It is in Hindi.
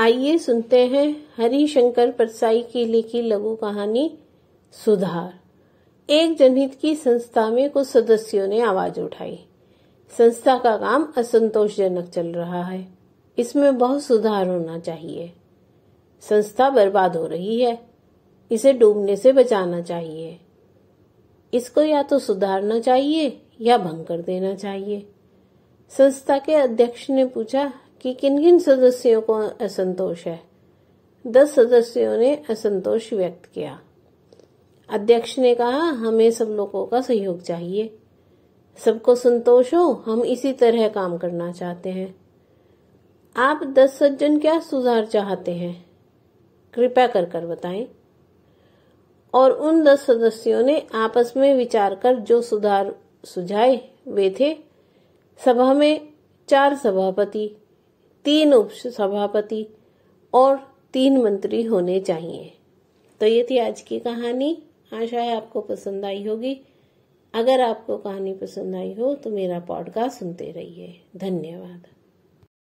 आइए सुनते हैं हरी शंकर परसाई की लिखी लघु कहानी सुधार एक जनहित की संस्था में कुछ सदस्यों ने आवाज उठाई संस्था का काम असंतोषजनक चल रहा है इसमें बहुत सुधार होना चाहिए संस्था बर्बाद हो रही है इसे डूबने से बचाना चाहिए इसको या तो सुधारना चाहिए या भंग कर देना चाहिए संस्था के अध्यक्ष ने पूछा कि किन किन सदस्यों को असंतोष है दस सदस्यों ने असंतोष व्यक्त किया अध्यक्ष ने कहा हमें सब लोगों का सहयोग चाहिए सबको संतोष हो हम इसी तरह काम करना चाहते हैं आप दस सज्जन क्या सुधार चाहते हैं कृपया कर कर बताएं और उन दस सदस्यों ने आपस में विचार कर जो सुधार सुझाए वे थे सभा में चार सभापति तीन उप सभापति और तीन मंत्री होने चाहिए तो ये थी आज की कहानी आशा है आपको पसंद आई होगी अगर आपको कहानी पसंद आई हो तो मेरा पॉडकास्ट सुनते रहिए धन्यवाद